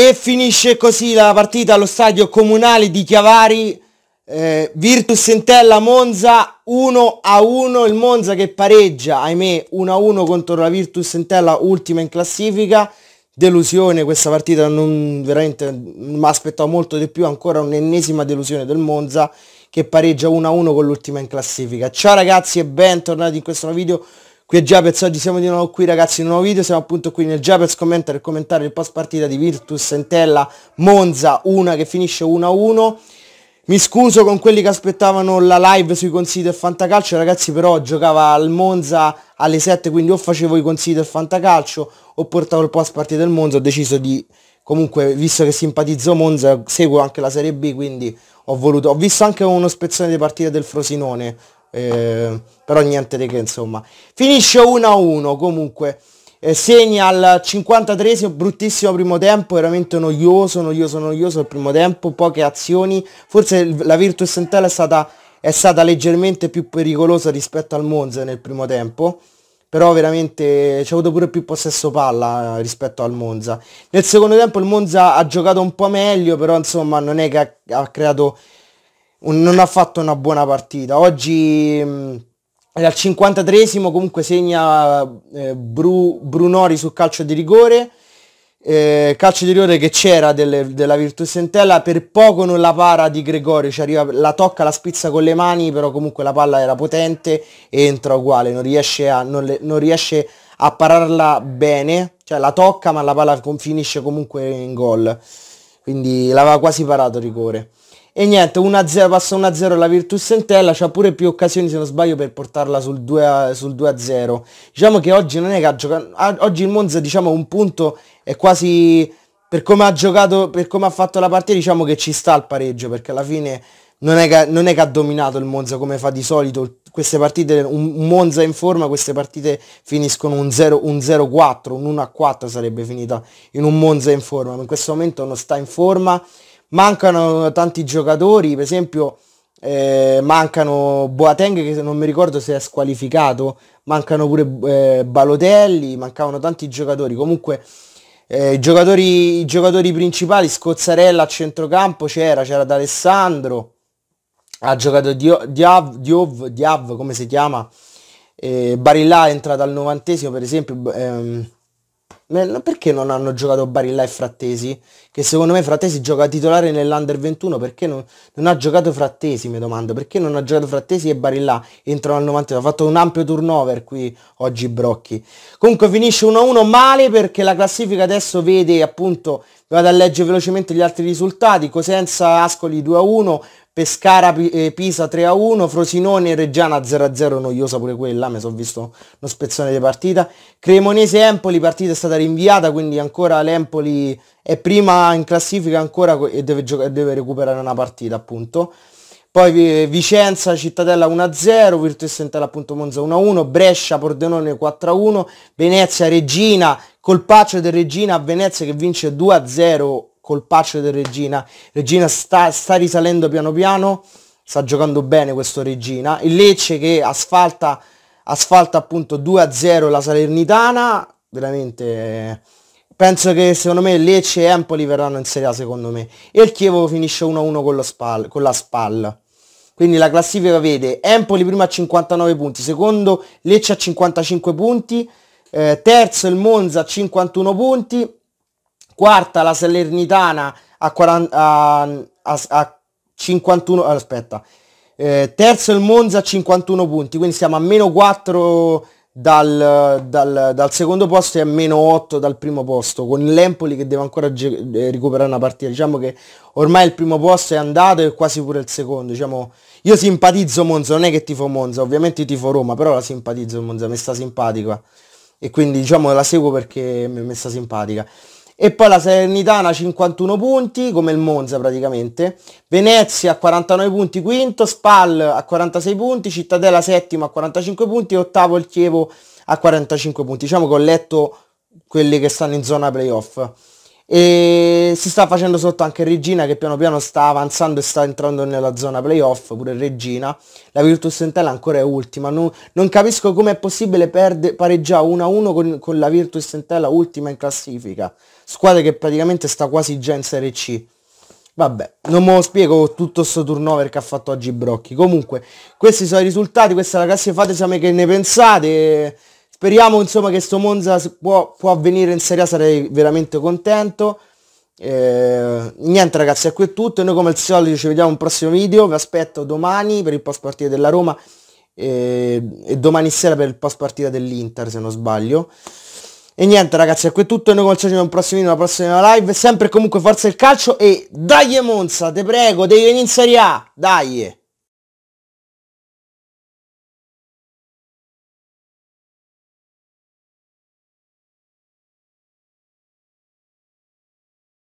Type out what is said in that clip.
E finisce così la partita allo stadio comunale di Chiavari, eh, Virtus Entella Monza 1 a 1, il Monza che pareggia, ahimè, 1 a 1 contro la Virtus Entella ultima in classifica. Delusione questa partita, non veramente mi aspettavo molto di più, ancora un'ennesima delusione del Monza che pareggia 1 a 1 con l'ultima in classifica. Ciao ragazzi e bentornati in questo video. Qui è Japez, oggi siamo di nuovo qui ragazzi in un nuovo video, siamo appunto qui nel Japez commentare e commentare il post partita di Virtus Entella, Monza, una che finisce 1-1. Mi scuso con quelli che aspettavano la live sui consigli del Fantacalcio, ragazzi però giocava al Monza alle 7, quindi o facevo i consigli del Fantacalcio o portavo il post partita del Monza, ho deciso di comunque visto che simpatizzo Monza seguo anche la Serie B quindi ho voluto ho visto anche uno spezzone di partita del Frosinone eh, però niente di che insomma. Finisce 1-1 comunque, eh, segna al 53 bruttissimo primo tempo, veramente noioso, noioso, noioso il primo tempo, poche azioni, forse la Virtus Entella è stata, è stata leggermente più pericolosa rispetto al Monza nel primo tempo però veramente ci ha avuto pure più possesso palla eh, rispetto al Monza. Nel secondo tempo il Monza ha giocato un po' meglio, però insomma non è che ha, ha creato non ha fatto una buona partita. Oggi mh, mm, al 53esimo comunque segna eh, Bru, Brunori sul calcio di rigore. Eh, calcio di rigore che c'era delle, della Virtus Entella per poco non la para di Gregorio cioè arriva, la tocca la spizza con le mani però comunque la palla era potente e entra uguale non riesce a, non le, non riesce a pararla bene cioè la tocca ma la palla finisce comunque in gol quindi l'aveva quasi parato rigore e niente, 1-0, passa 1-0 la Virtus Sentella, c'ha pure più occasioni se non sbaglio per portarla sul 2-0. diciamo che oggi non è che ha giocato, oggi il Monza diciamo un punto è quasi, per come ha giocato, per come ha fatto la partita diciamo che ci sta al pareggio perché alla fine non è che, non è che ha dominato il Monza come fa di solito, queste partite, un Monza in forma, queste partite finiscono un 0-4, un 1-4 sarebbe finita in un Monza in forma, ma in questo momento non sta in forma mancano tanti giocatori, per esempio eh, mancano Boateng che non mi ricordo se è squalificato, mancano pure eh, Balotelli, mancavano tanti giocatori, comunque eh, i, giocatori, i giocatori principali, Scozzarella a centrocampo c'era, c'era D'Alessandro, ha giocato Diav, Diov, Diav come si chiama, eh, Barilla è entrato al novantesimo per esempio, ehm, perché non hanno giocato Barilla e Frattesi? Che secondo me Frattesi gioca titolare nell'Under 21, perché non, non, ha giocato Frattesi, mi domando. Perché non ha giocato Frattesi e Barilla entrano al 90? Ha fatto un ampio turnover qui oggi Brocchi. Comunque finisce 1-1 male perché la classifica adesso vede appunto, vado a leggere velocemente gli altri risultati, Cosenza Ascoli 2-1, Pescara eh, Pisa 3-1, Frosinone Reggiana 0-0, noiosa pure quella, mi sono visto uno spezzone di partita. Cremonese Empoli, partita è stata rinviata, quindi ancora l'Empoli è prima in classifica ancora e deve, giocare, deve recuperare una partita appunto. Poi eh, Vicenza, Cittadella 1-0, Virtus Sentella appunto Monza 1-1, Brescia, Pordenone 4-1, Venezia, Regina, colpaccio del Regina a Venezia che vince 2-0 colpaccio del Regina. Regina sta, sta risalendo piano piano, sta giocando bene questo Regina. Il Lecce che asfalta, asfalta appunto 2-0 a la Salernitana, veramente... Penso che secondo me Lecce e Empoli verranno in Serie A secondo me. E il Chievo finisce 1-1 a con, la Spal, con la Spal. Quindi la classifica vede Empoli prima a 59 punti, secondo Lecce a 55 punti, eh, terzo il Monza a 51 punti, quarta la Salernitana a, 40, a, a, a 51, eh, aspetta, eh, terzo il Monza a 51 punti, quindi siamo a meno 4 dal, dal, dal, secondo posto e a meno 8 dal primo posto, con l'Empoli che deve ancora eh, recuperare una partita. Diciamo che ormai il primo posto è andato e quasi pure il secondo. Diciamo, io simpatizzo Monza, non è che tifo Monza, ovviamente tifo Roma, però la simpatizzo Monza, mi sta simpatica. Eh. E quindi diciamo la seguo perché mi sta simpatica. E poi la Salernitana 51 punti, come il Monza praticamente. Venezia 49 punti quinto, Spal a 46 punti, Cittadella settima a 45 punti e ottavo il Chievo a 45 punti. Diciamo che ho letto quelli che stanno in zona playoff. E si sta facendo sotto anche Regina che piano piano sta avanzando e sta entrando nella zona playoff, pure Regina. La Virtus Entella ancora è ultima. Non, non capisco come è possibile perde, pareggiare 1-1 con, con, la Virtus Entella ultima in classifica. Squadra che praticamente sta quasi già in Serie C. Vabbè, non me lo spiego tutto sto turnover che ha fatto oggi Brocchi. Comunque, questi sono i risultati, questa è la classifica, fatemi sapere che ne pensate. Speriamo insomma che sto Monza può, può avvenire in Serie A, sarei veramente contento. Eh, niente ragazzi, ecco è tutto. Noi come al solito ci vediamo in un prossimo video. Vi aspetto domani per il post partita della Roma e, eh, e domani sera per il post partita dell'Inter se non sbaglio. E niente ragazzi, ecco è tutto. Noi come al solito ci vediamo in un prossimo video, una prossima live. Sempre comunque forza il calcio e dai Monza, te prego, devi venire in Serie A. Dai!